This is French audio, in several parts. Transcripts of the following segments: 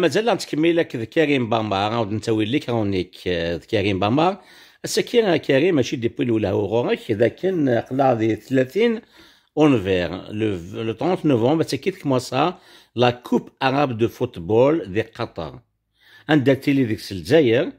مازال غنتكمل لك كريم بامبار غنعاود نتاوي لك رونيك آه، كريم بامبار هسا كريم ماشي ديبوي هو وغورك لكن قلا دي 30 اونفير لو 30 نوفمبر هسا كما صا لا كوب اراب دو فوتبول دي قطر عندها تيلي ديك الجزائر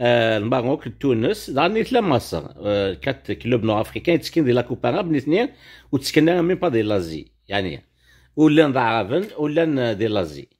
آه، الماروك تونس راني تلا مصر آه، كات كلوب نور افريكان تسكن دي لا كوب اراب الاثنين وتسكن ميم با دي لازي يعني ولا نضعفن ولا دي لازي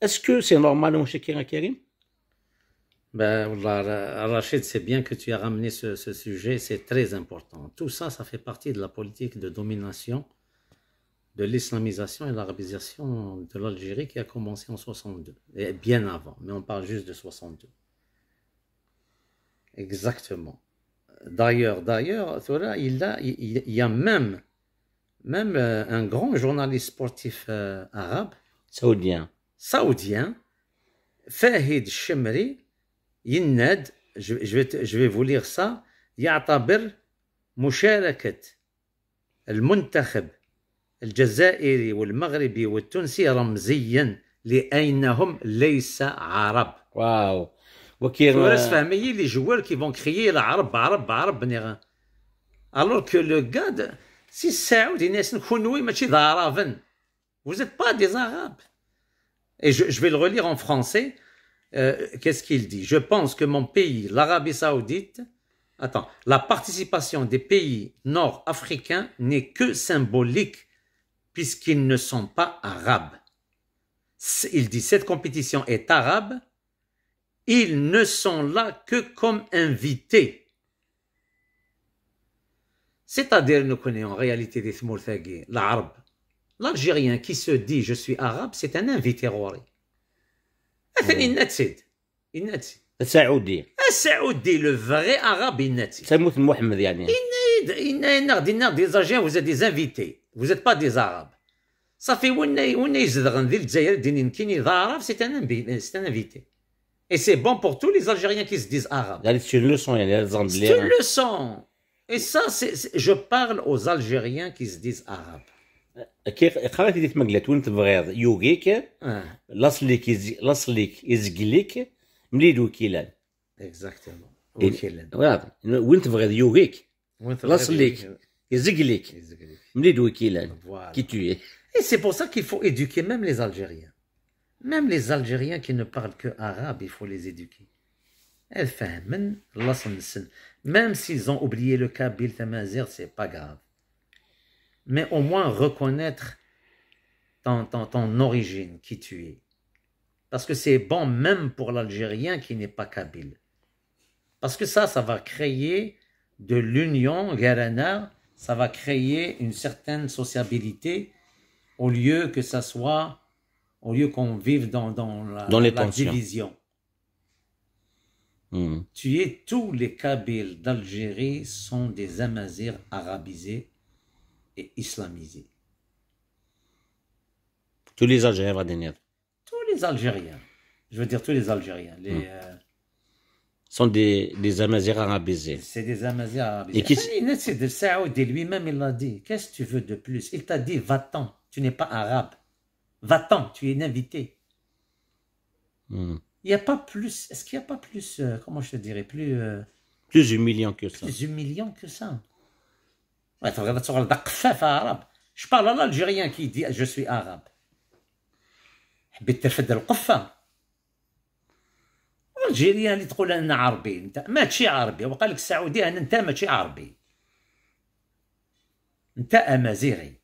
Est-ce que c'est normal, mon Kira Karim ben, Rachid, c'est bien que tu as ramené ce, sujet, c'est très important. Tout ça, ça fait partie de la politique de domination, de l'islamisation et l'arabisation de l'Algérie qui a commencé en 62, et bien avant, mais on parle juste de 62. Exactement. D'ailleurs, d'ailleurs, il, il y a même, même euh, un grand journaliste sportif euh, arabe. Saoudien saoudien فاهد الشمري يناد جو جو vous lire سا يعتبر مشاركة المنتخب الجزائري والمغربي والتونسي رمزيا لأنهم ليس عرب واو وكير فورس فهمي لي جوار كي فون كخيي العرب عرب عرب نيغا الور كو لو كاد سي السعودي ناس كونوي ماشي ضارافن وزيت با دي زغاب Et je, vais le relire en français. Euh, qu'est-ce qu'il dit Je pense que mon pays, l'Arabie saoudite, attends, la participation des pays nord-africains n'est que symbolique puisqu'ils ne sont pas arabes. Il dit, cette compétition est arabe, ils ne sont là que comme invités. C'est-à-dire, nous connaissons en réalité des Thmourthagi, l'arabe. L'Algérien qui se dit je suis arabe, c'est un invité Un Saoudi. le vrai arabe, il C'est Mohamed, Yani. des Algériens, vous êtes des invités. Vous n'êtes pas des Arabes. Ça fait c'est un invité. Et c'est bon pour tous les Algériens qui se disent arabes. C'est une leçon, hein. Algériens. C'est une leçon. Et ça, je parle aux Algériens qui se disent arabes. Et c'est pour ça qu'il faut éduquer même les Algériens. Même les Algériens qui ne parlent que il faut les éduquer. Même s'ils ont oublié le cas, ce n'est pas grave mais au moins reconnaître ton, ton origine, qui tu es. Parce que c'est bon même pour l'Algérien qui n'est pas kabyle. Parce que ça, ça va créer de l'union, ça va créer une certaine sociabilité au lieu que ça soit, au lieu qu'on vive dans, dans la, division. Hmm. Tu es tous les Kabyles d'Algérie sont des Amazirs arabisés et islamisé. Tous les Algériens, Vladimir. Tous les Algériens. Je veux dire tous les Algériens. Les, hmm. euh, sont des, des arabisés. C'est des Amazigh arabisés. Et qui... de lui-même, il l'a dit. Qu'est-ce que tu veux de plus Il t'a dit, va-t'en, tu n'es pas arabe. Va-t'en, tu es une invité. Hmm. Il n'y a pas plus... Est-ce qu'il n'y a pas plus... Euh, comment je te dirais Plus... Euh, plus humiliant que ça. Plus humiliant que ça. تبغي تغلط قفافه عرب شبارلا الجيريان كيدي جو سوي اغاب حبيت ترفد القفه الجيريان اللي تقول انا عربي انت ماشي عربي وقال لك السعودي انا انت ماشي عربي انت امازيغي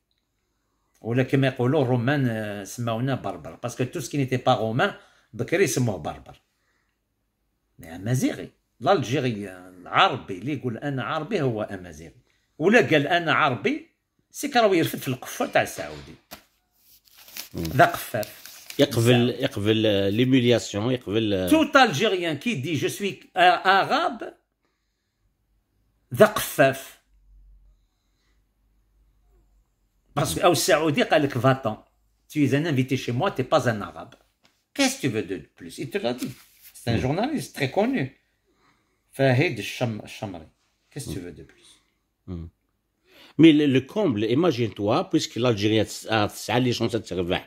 ولا كما يقولوا الرومان سماونا بربر باسكو تو سكي نيتي با رومان بكري سموه بربر امازيغي الالجيري العربي اللي يقول انا عربي هو امازيغي ولا قال انا عربي سيك راهو يرفد في القفر تاع السعودي ذا قفاف يقبل يقبل ليميلياسيون يقبل توت الجيريان كي دي جو سوي اغاب ذا قفاف باسكو او السعودي قال لك فاتون tu es un invité chez moi, tu n'es pas un arabe. Qu'est-ce que tu veux de plus Il te l'a dit. C'est un mm. journaliste très connu. Fahid Chamri. Qu'est-ce que tu veux de plus Hmm. Mais le, comble, imagine-toi, puisque l'Algérie a ça, les chances de servir.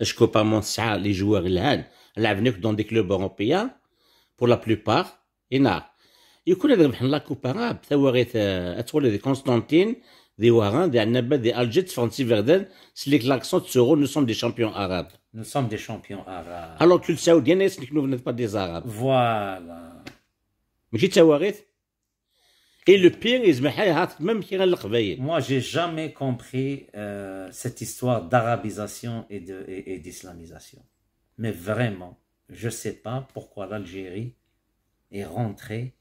Je ne pas ça, les joueurs, ils ont dans des clubs européens, pour la plupart, et n'a. Il connaît la Coupe arabe, ça euh, aurait les de Constantine, des Warren, des Annabelle, des Algiers, des Francis Verden, c'est les l'accent de nous sommes des champions arabes. Nous sommes des champions arabes. Alors que le Saoudiens, est, c'est que nous pas des Arabes. Voilà. Mais tu ça aurait et le pire, même Moi, j'ai jamais compris euh, cette histoire d'arabisation et, de, d'islamisation. Mais vraiment, je ne sais pas pourquoi l'Algérie est rentrée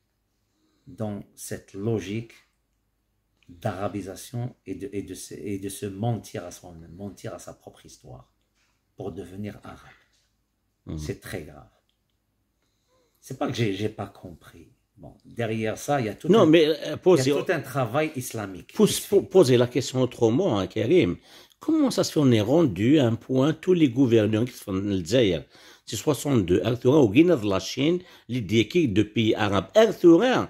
dans cette logique d'arabisation et de, de, se, et de se mentir à soi-même, mentir à sa propre histoire pour devenir arabe. Mhm. C'est très grave. C'est pas que j'ai, j'ai pas compris derrière ça, il y a tout, non, un, mais, euh, y tout un travail islamique. Pour, poser la question autrement, hein, Karim, comment ça se fait qu'on est rendu à un point, tous les gouverneurs qui font le Zaire, c'est 62, Arthurin au Guinée de la Chine, les de pays arabes, Arthurin,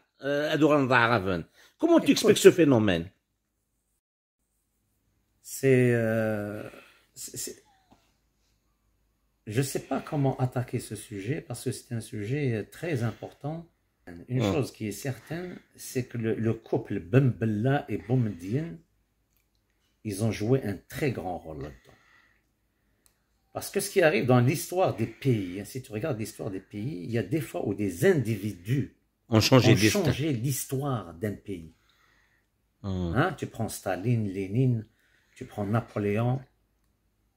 Euh, comment tu expliques ce phénomène euh, C'est. je ne sais pas comment attaquer ce sujet parce que c'est un sujet très important. Une chose qui est certaine, c'est que le, couple Bembla et Boumdien, ils ont joué un très grand rôle là-dedans. Parce que ce qui arrive dans l'histoire des pays, hein, si tu regardes l'histoire des pays, il y a des fois où des individus ont changé, l'histoire d'un pays. Hum. Hein, tu prends Staline, Lénine, tu prends Napoléon,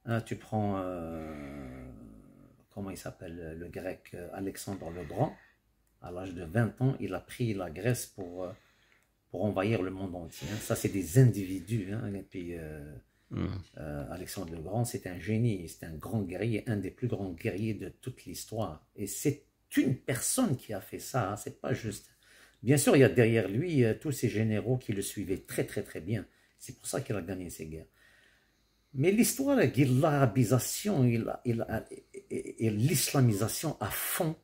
hein, tu prends, euh, comment il s'appelle, le grec euh, Alexandre le Grand. À l'âge de 20 ans, il a pris la Grèce pour, euh, pour envahir le monde entier. Hein. Ça, c'est des individus. Un hein. puis, hum. Alexandre le Grand, c'est un génie, c'est un grand guerrier, un des plus grands guerriers de toute l'histoire. Et c'est une personne qui a fait ça, hein, c'est pas juste. Bien sûr, il y a derrière lui euh, tous ces généraux qui le suivaient très très très bien. C'est pour ça qu'il a gagné ces guerres. Mais l'histoire de l'arabisation et, l'islamisation à fond,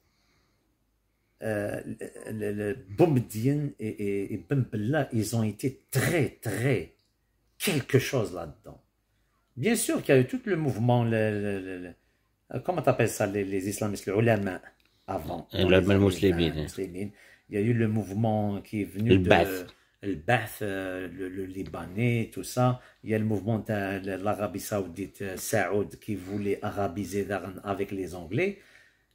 euh, le, Boumdine et, et, ils ont été très très quelque chose là-dedans. Bien sûr qu'il y a eu tout le mouvement, euh, comment t'appelles ça les, islamistes, le ulama, avant. Hein. Il y a eu le mouvement qui est venu le de... Euh, le Libanais, tout ça. Il y a le mouvement de l'Arabie Saoudite, euh, Saoud, qui voulait arabiser avec les Anglais.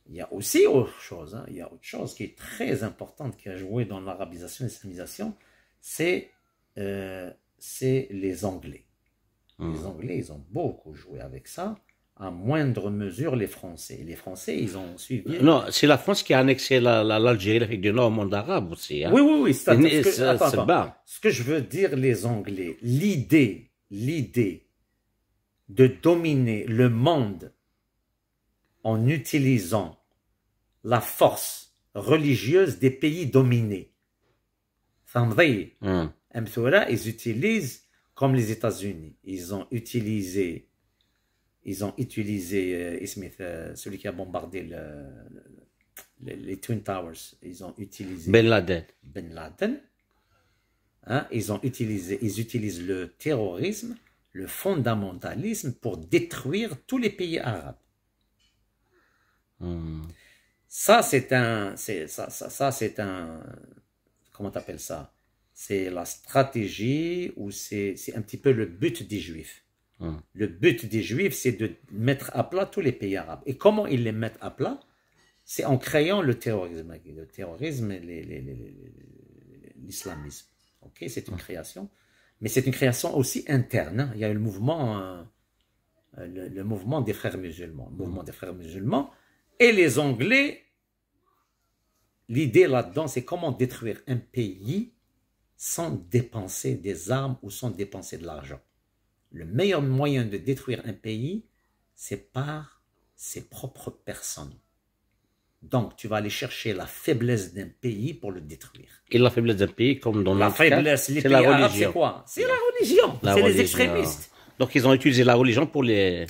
Il y a aussi autre chose, hein. il y a autre chose qui est très importante qui a joué dans l'arabisation et l'islamisation, c'est euh, les Anglais. Mmh. Les Anglais, ils ont beaucoup joué avec ça. À moindre mesure les Français. Les Français, ils ont suivi. Non, c'est la France qui a annexé l'Algérie, la, l'Afrique du Nord au monde arabe aussi. Hein. Oui, oui, oui. C'est, ce, ce que je veux dire, les Anglais, l'idée, l'idée de dominer le monde en utilisant la force religieuse des pays dominés. Hum. Ils utilisent comme les États-Unis. Ils ont utilisé ils ont utilisé euh, Smith, euh, celui qui a bombardé les Twin Towers. Ils ont utilisé Ben Laden. Ben Laden. Hein. ils ont utilisé, ils utilisent le terrorisme, le fondamentalisme pour détruire tous les pays arabes. Hmm. Ça, c'est un, c'est ça, ça, ça c'est un, comment t'appelles ça C'est la stratégie ou c'est, c'est un petit peu le but des Juifs. Le but des Juifs, c'est de mettre à plat tous les pays arabes. Et comment ils les mettent à plat C'est en créant le terrorisme, le terrorisme l'islamisme. Ok, c'est une création, mais c'est une création aussi interne. Hein. Il y a le mouvement, euh, le, mouvement des mouvement mm. des frères musulmans, et les Anglais. L'idée là-dedans, c'est comment détruire un pays sans dépenser des armes ou sans dépenser de l'argent le meilleur moyen de détruire un pays, c'est par ses propres personnes. Donc, tu vas aller chercher la faiblesse d'un pays pour le détruire. Et la faiblesse d'un pays, comme dans la hein, faiblesse, c'est la religion. C'est quoi C'est la religion. C'est les extrémistes. Donc, ils ont utilisé la religion pour les.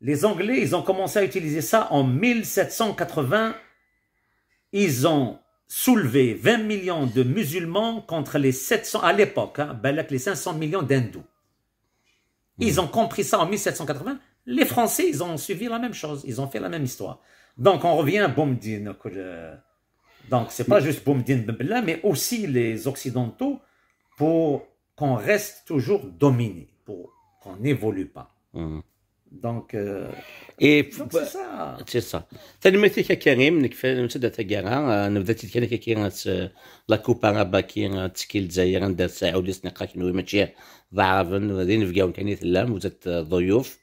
Les Anglais, ils ont commencé à utiliser ça en 1780. Ils ont soulevé 20 millions de musulmans contre les 700 à l'époque, avec hein, ben les 500 millions d'hindous. Ils ont compris ça en 1780. Les Français, ils ont suivi la même chose. Ils ont fait la même histoire. Donc, on revient à Boumdine. Donc, c'est pas juste Boumdine mais aussi les Occidentaux pour qu'on reste toujours dominé, pour qu'on n'évolue pas. Hum. دونك اي سي سا تنميتي كريم نك نبدا تاكارا نبدا تيكان كي لا كوبا رابا كي تسكيل الجزائر ندير ساعه ولي سنقا نوي ماشي ضعفن غادي نفكاو كاني ثلام وزاد ضيوف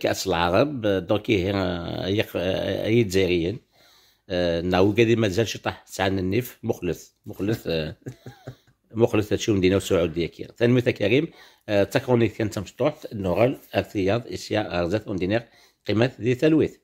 كاس العرب دونك هي هي جزائريا ناو قادي مازالش يطيح طاح ساعه النيف مخلص مخلص مخلص هادشي المدينه السعوديه كي تنميت كريم آه، تكوني كان مشطوح نورال ارتياض اشياء ارزات اوندينير قيمه ذي تلويث